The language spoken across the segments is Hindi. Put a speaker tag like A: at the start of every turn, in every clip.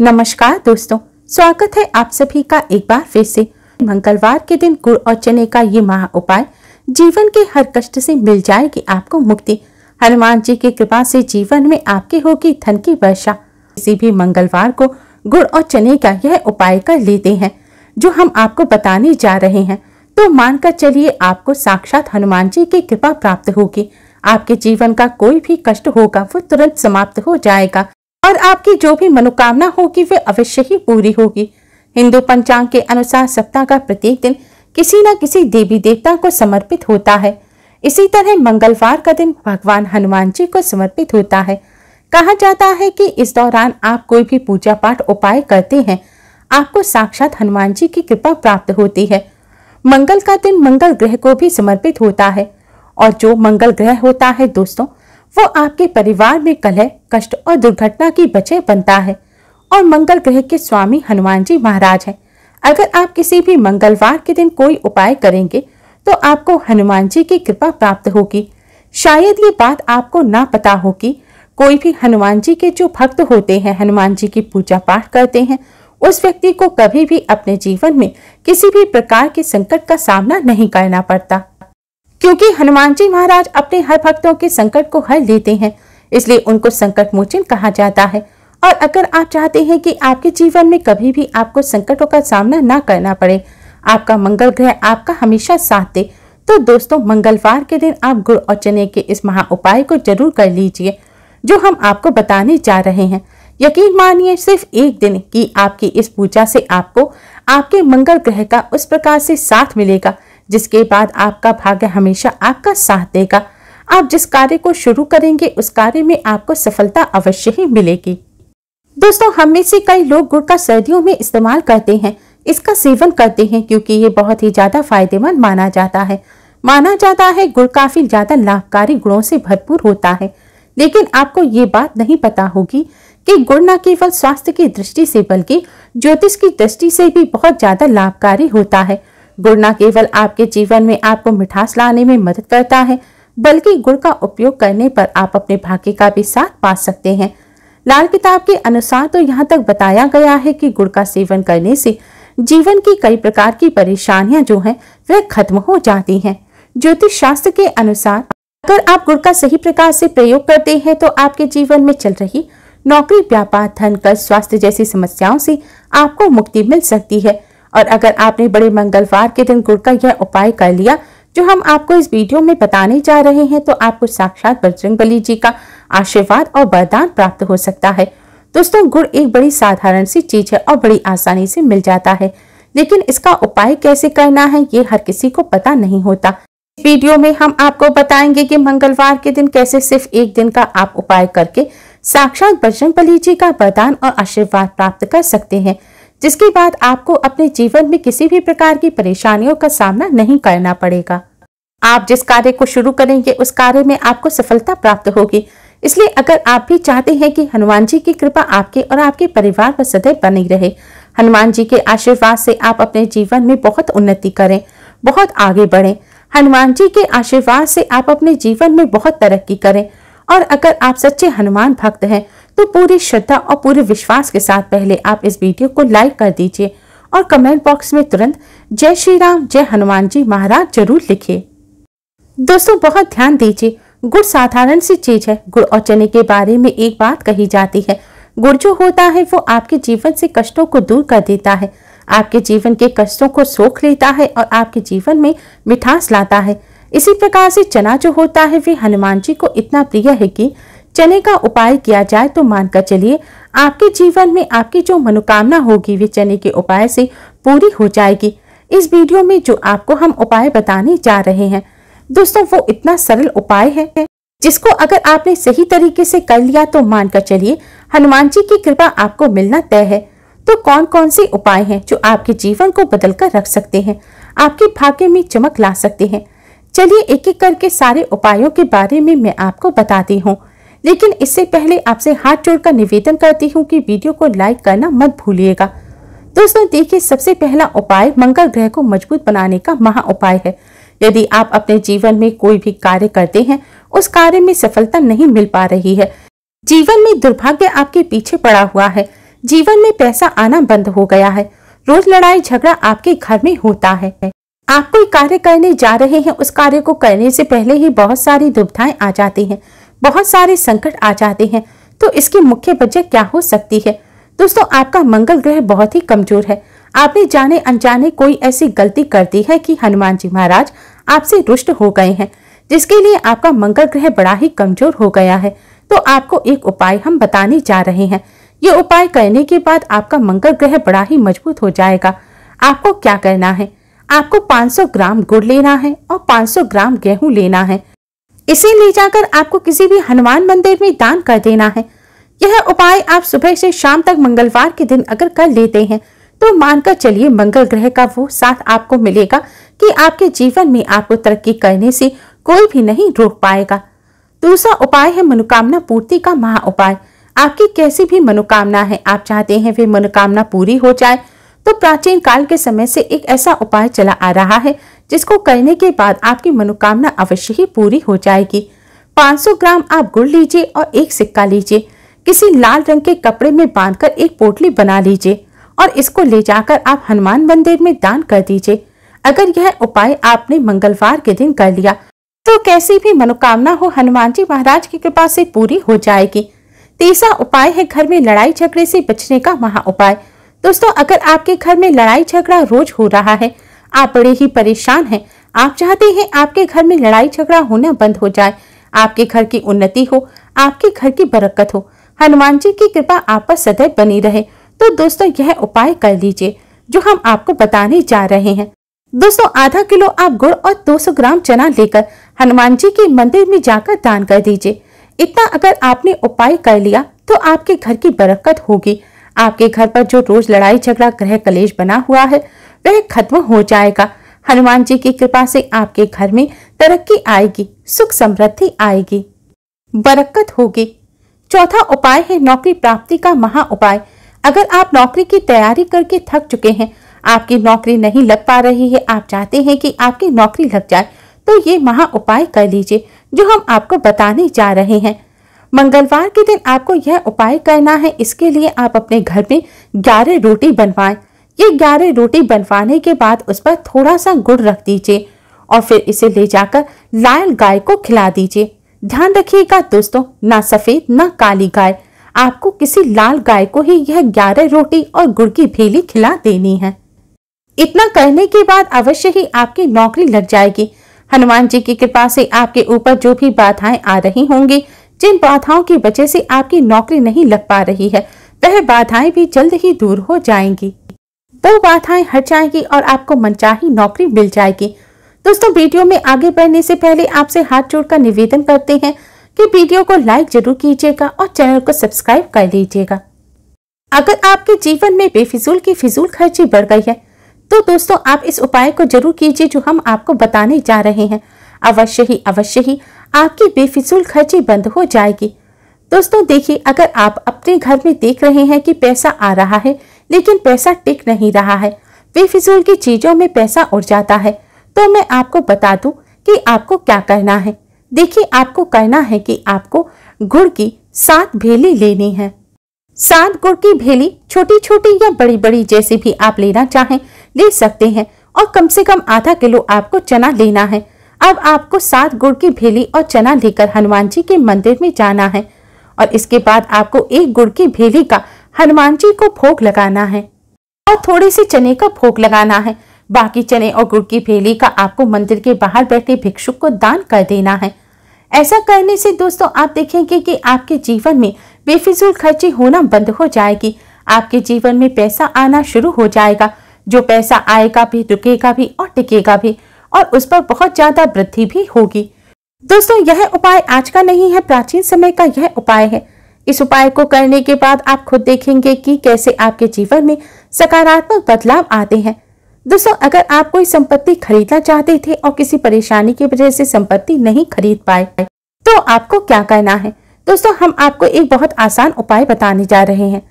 A: नमस्कार दोस्तों स्वागत है आप सभी का एक बार फिर से मंगलवार के दिन गुड़ और चने का ये महा उपाय जीवन के हर कष्ट से मिल जाएगी आपको मुक्ति हनुमान जी की कृपा से जीवन में आपकी होगी धन की वर्षा किसी भी मंगलवार को गुड़ और चने का यह उपाय कर लेते हैं जो हम आपको बताने जा रहे हैं तो मानकर चलिए आपको साक्षात हनुमान जी की कृपा प्राप्त होगी आपके जीवन का कोई भी कष्ट होगा वो तुरंत समाप्त हो जाएगा और आपकी जो भी मनोकामना होगी वे अवश्य ही पूरी होगी हिंदू पंचांग के अनुसार सप्ताह का प्रत्येक दिन किसी न किसी देवी देवता को समर्पित होता है इसी तरह मंगलवार का दिन भगवान हनुमान जी को समर्पित होता है कहा जाता है कि इस दौरान आप कोई भी पूजा पाठ उपाय करते हैं आपको साक्षात हनुमान जी की कृपा प्राप्त होती है मंगल का दिन मंगल ग्रह को भी समर्पित होता है और जो मंगल ग्रह होता है दोस्तों वो आपके परिवार में कलह कष्ट और दुर्घटना की बचे बनता है और मंगल ग्रह के स्वामी हनुमान जी महाराज हैं अगर आप किसी भी मंगलवार के दिन कोई उपाय करेंगे तो आपको हनुमान जी की कृपा प्राप्त होगी शायद ये बात आपको ना पता होगी कोई भी हनुमान जी के जो भक्त होते हैं हनुमान जी की पूजा पाठ करते हैं उस व्यक्ति को कभी भी अपने जीवन में किसी भी प्रकार के संकट का सामना नहीं करना पड़ता क्योंकि हनुमान जी महाराज अपने हर भक्तों के संकट को हर लेते हैं इसलिए उनको संकट मोचन कहा जाता है और अगर आप चाहते हैं कि आपके जीवन में कभी भी आपको संकटों का सामना ना करना पड़े आपका मंगल ग्रह आपका हमेशा साथ दे तो दोस्तों मंगलवार के दिन आप गुड़ और चने के इस महा उपाय को जरूर कर लीजिए जो हम आपको बताने जा रहे हैं यकीन मानिए सिर्फ एक दिन की आपकी इस पूजा से आपको आपके मंगल ग्रह का उस प्रकार से साथ मिलेगा जिसके बाद आपका भाग्य हमेशा आपका साथ देगा आप जिस कार्य को शुरू करेंगे उस कार्य में आपको सफलता अवश्य ही मिलेगी दोस्तों हम में से कई लोग गुड़ का सर्दियों में इस्तेमाल करते हैं इसका सेवन करते हैं क्योंकि ये बहुत ही ज्यादा फायदेमंद माना जाता है माना जाता है गुड़ काफी ज्यादा लाभकारी गुणों से भरपूर होता है लेकिन आपको ये बात नहीं पता होगी कि गुड़ न केवल स्वास्थ्य की दृष्टि से बल्कि ज्योतिष की दृष्टि से भी बहुत ज्यादा लाभकारी होता है गुड़ न केवल आपके जीवन में आपको मिठास लाने में मदद करता है बल्कि गुड़ का उपयोग करने पर आप अपने भाग्य का भी साथ पा सकते हैं लाल किताब के अनुसार तो यहाँ तक बताया गया है कि गुड़ का सेवन करने से जीवन की कई प्रकार की परेशानियां जो हैं वह खत्म हो जाती हैं ज्योतिष शास्त्र के अनुसार अगर आप गुड़ का सही प्रकार से प्रयोग करते हैं तो आपके जीवन में चल रही नौकरी व्यापार धन कर्ज स्वास्थ्य जैसी समस्याओं से आपको मुक्ति मिल सकती है और अगर आपने बड़े मंगलवार के दिन गुड़ का यह उपाय कर लिया जो हम आपको इस वीडियो में बताने जा रहे हैं तो आपको साक्षात बजरंग जी का आशीर्वाद और वरदान प्राप्त हो सकता है दोस्तों गुड़ एक बड़ी साधारण सी चीज है और बड़ी आसानी से मिल जाता है लेकिन इसका उपाय कैसे करना है ये हर किसी को पता नहीं होता इस वीडियो में हम आपको बताएंगे कि मंगलवार के दिन कैसे सिर्फ एक दिन का आप उपाय करके साक्षात बजरंग जी का वरदान और आशीर्वाद प्राप्त कर सकते हैं जिसके बाद आपको अपने जीवन में किसी भी प्रकार की परेशानियों का सामना नहीं करना पड़ेगा आप जिस कार्य को शुरू करेंगे उस कार्य में आपको सफलता प्राप्त होगी इसलिए अगर आप भी चाहते हैं कि हनुमान जी की कृपा आपके और आपके परिवार पर सदैव बनी रहे हनुमान जी के आशीर्वाद से आप अपने जीवन में बहुत उन्नति करें बहुत आगे बढ़ें हनुमान जी के आशीर्वाद से आप अपने जीवन में बहुत तरक्की करें और अगर आप सच्चे हनुमान भक्त हैं तो पूरी श्रद्धा और पूरे विश्वास के साथ पहले आप इस वीडियो को लाइक कर दीजिए और कमेंट बॉक्स में तुरंत जय श्री राम जय हनुमान जी महाराज जरूर लिखे दोस्तों बहुत ध्यान दीजिए गुड़ साधारण सी चीज है गुड़ और चने के बारे में एक बात कही जाती है गुड़ जो होता है वो आपके जीवन से कष्टों को दूर कर देता है आपके जीवन के कष्टों को सोख लेता है और आपके जीवन में मिठास लाता है इसी प्रकार से चना जो होता है वे हनुमान जी को इतना प्रिय है कि चने का उपाय किया जाए तो मानकर चलिए आपके जीवन में आपकी जो मनोकामना होगी वे चने के उपाय से पूरी हो जाएगी इस वीडियो में जो आपको हम उपाय बताने जा रहे हैं दोस्तों वो इतना सरल उपाय है जिसको अगर आपने सही तरीके से कर लिया तो मानकर चलिए हनुमान जी की कृपा आपको मिलना तय है तो कौन कौन से उपाय हैं जो आपके जीवन को बदल कर रख सकते हैं आपके भाग्य में चमक ला सकते हैं चलिए एक एक करके सारे उपायों के बारे में मैं आपको बताती हूँ लेकिन इससे पहले आपसे हाथ जोड़कर निवेदन करती हूँ कि वीडियो को लाइक करना मत भूलिएगा दोस्तों देखिए सबसे पहला उपाय मंगल ग्रह को मजबूत बनाने का महा उपाय है यदि आप अपने जीवन में कोई भी कार्य करते हैं उस कार्य में सफलता नहीं मिल पा रही है जीवन में दुर्भाग्य आपके पीछे पड़ा हुआ है जीवन में पैसा आना बंद हो गया है रोज लड़ाई झगड़ा आपके घर में होता है आप कोई कार्य करने जा रहे हैं उस कार्य को करने से पहले ही बहुत सारी दुविधाएं आ जाती हैं बहुत सारे संकट आ जाते हैं तो इसकी मुख्य वजह क्या हो सकती है दोस्तों आपका मंगल ग्रह बहुत ही कमजोर है आपने जाने अनजाने कोई ऐसी गलती कर दी है कि हनुमान जी महाराज आपसे रुष्ट हो गए हैं जिसके लिए आपका मंगल ग्रह बड़ा ही कमजोर हो गया है तो आपको एक उपाय हम बताने जा रहे हैं ये उपाय करने के बाद आपका मंगल ग्रह बड़ा ही मजबूत हो जाएगा आपको क्या करना है आपको 500 ग्राम गुड़ लेना है और 500 ग्राम गेहूं लेना है इसे ले जाकर आपको किसी भी हनुमान मंदिर में दान कर देना है यह उपाय आप सुबह से शाम तक मंगलवार के दिन अगर कर लेते हैं तो मानकर चलिए मंगल ग्रह का वो साथ आपको मिलेगा कि आपके जीवन में आपको तरक्की करने से कोई भी नहीं रोक पाएगा दूसरा उपाय है मनोकामना पूर्ति का महा उपाय आपकी कैसी भी मनोकामना है आप चाहते हैं वे मनोकामना पूरी हो जाए तो प्राचीन काल के समय से एक ऐसा उपाय चला आ रहा है जिसको करने के बाद आपकी मनोकामना अवश्य ही पूरी हो जाएगी 500 ग्राम आप गुड़ लीजिए और एक सिक्का लीजिए किसी लाल रंग के कपड़े में बांधकर एक पोटली बना लीजिए और इसको ले जाकर आप हनुमान मंदिर में दान कर दीजिए अगर यह उपाय आपने मंगलवार के दिन कर लिया तो कैसी भी मनोकामना हो हनुमान जी महाराज की कृपा से पूरी हो जाएगी तीसरा उपाय है घर में लड़ाई झगड़े से बचने का महा उपाय दोस्तों अगर आपके घर में लड़ाई झगड़ा रोज हो रहा है आप बड़े ही परेशान हैं आप चाहते हैं आपके घर में लड़ाई झगड़ा होना बंद हो जाए आपके घर की उन्नति हो आपके घर की बरकत हो हनुमान जी की कृपा आप पर सदैव बनी रहे तो दोस्तों यह उपाय कर लीजिए जो हम आपको बताने जा रहे हैं दोस्तों आधा किलो आप गुड़ और 200 ग्राम चना लेकर हनुमान जी के मंदिर में जाकर दान कर दीजिए इतना अगर आपने उपाय कर लिया तो आपके घर की बरकत होगी आपके घर पर जो रोज लड़ाई झगड़ा ग्रह कलेश बना हुआ है वह खत्म हो जाएगा हनुमान जी की कृपा से आपके घर में तरक्की आएगी सुख समृद्धि आएगी बरकत होगी चौथा उपाय है नौकरी प्राप्ति का महा उपाय अगर आप नौकरी की तैयारी करके थक चुके हैं आपकी नौकरी नहीं लग पा रही है आप चाहते हैं कि आपकी नौकरी लग जाए तो ये महा उपाय कर लीजिए जो हम आपको बताने जा रहे हैं मंगलवार के दिन आपको यह उपाय करना है इसके लिए आप अपने घर में ग्यारह रोटी बनवाएं ये ग्यारह रोटी बनवाने के बाद उस पर थोड़ा सा गुड़ रख दीजिए और फिर इसे ले जाकर लाल गाय को खिला दीजिए ध्यान रखिएगा दोस्तों ना सफ़ेद ना काली गाय आपको किसी लाल गाय को ही यह ग्यारह रोटी और गुड़ की भेली खिला देनी है इतना करने के बाद अवश्य ही आपकी नौकरी लग जाएगी हनुमान जी की कृपा से आपके ऊपर जो भी बाधाएं आ रही होंगी जिन बाधाओं की वजह से आपकी नौकरी नहीं लग पा रही है वह बाधाएं भी जल्द ही दूर हो जाएंगी वो बाधाएं हट जाएगी और आपको मनचाही नौकरी मिल जाएगी दोस्तों वीडियो में आगे बढ़ने से पहले आपसे हाथ जोड़कर निवेदन करते हैं कि वीडियो को लाइक जरूर कीजिएगा और चैनल को सब्सक्राइब कर लीजिएगा अगर आपके जीवन में बेफिजूल की फिजूल खर्ची बढ़ गई है तो दोस्तों आप इस उपाय को जरूर कीजिए जो हम आपको बताने जा रहे हैं अवश्य ही अवश्य ही आपकी बेफिजूल खर्ची बंद हो जाएगी दोस्तों देखिए अगर आप अपने घर में देख रहे हैं कि पैसा आ रहा है लेकिन पैसा टिक नहीं रहा है बेफिजूल की चीज़ों में पैसा उड़ जाता है तो मैं आपको बता दूं कि आपको क्या करना है देखिए आपको करना है कि आपको गुड़ की सात भेली लेनी है सात गुड़ की भेली छोटी छोटी या बड़ी बड़ी जैसे भी आप लेना चाहें ले सकते हैं और कम से कम आधा किलो आपको चना लेना है अब आपको सात गुड़ की भेली और चना लेकर हनुमान जी के मंदिर में जाना है और इसके बाद आपको एक गुड़ की भेली का हनुमान जी को भोग लगाना है और थोड़े से चने का भोग लगाना है बाकी चने और गुड़ की भेली का आपको मंदिर के बाहर बैठे भिक्षुक को दान कर देना है ऐसा करने से दोस्तों आप देखेंगे कि आपके जीवन में बेफिजूल खर्ची होना बंद हो जाएगी आपके जीवन में पैसा आना शुरू हो जाएगा जो पैसा आएगा भी रुकेगा भी और टिकेगा भी और उस पर बहुत ज्यादा वृद्धि भी होगी दोस्तों यह उपाय आज का नहीं है प्राचीन समय का यह उपाय है इस उपाय को करने के बाद आप खुद देखेंगे कि कैसे आपके जीवन में सकारात्मक बदलाव आते हैं दोस्तों अगर आप कोई संपत्ति खरीदना चाहते थे और किसी परेशानी की वजह से संपत्ति नहीं खरीद पाए तो आपको क्या करना है दोस्तों हम आपको एक बहुत आसान उपाय बताने जा रहे हैं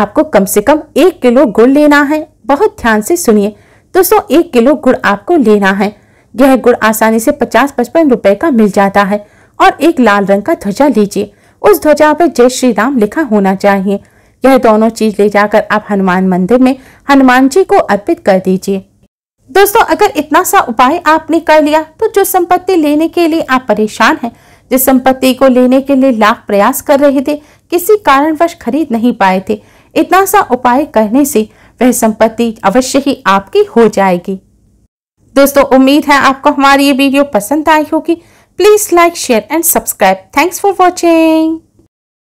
A: आपको कम से कम एक किलो गुड़ लेना है बहुत ध्यान से सुनिए दोस्तों एक किलो गुड़ आपको लेना है यह गुड़ आसानी से पचास पचपन रुपए का मिल जाता है और एक लाल रंग का ध्वजा लीजिए उस ध्वजा पर जय श्री राम लिखा होना चाहिए यह दोनों चीज ले जाकर आप हनुमान मंदिर में हनुमान जी को अर्पित कर दीजिए दोस्तों अगर इतना सा उपाय आपने कर लिया तो जो संपत्ति लेने के लिए आप परेशान हैं जिस संपत्ति को लेने के लिए लाख प्रयास कर रहे थे किसी कारणवश खरीद नहीं पाए थे इतना सा उपाय करने से वह संपत्ति अवश्य ही आपकी हो जाएगी दोस्तों उम्मीद है आपको हमारी ये वीडियो पसंद आई होगी Please like, share and subscribe. Thanks for watching.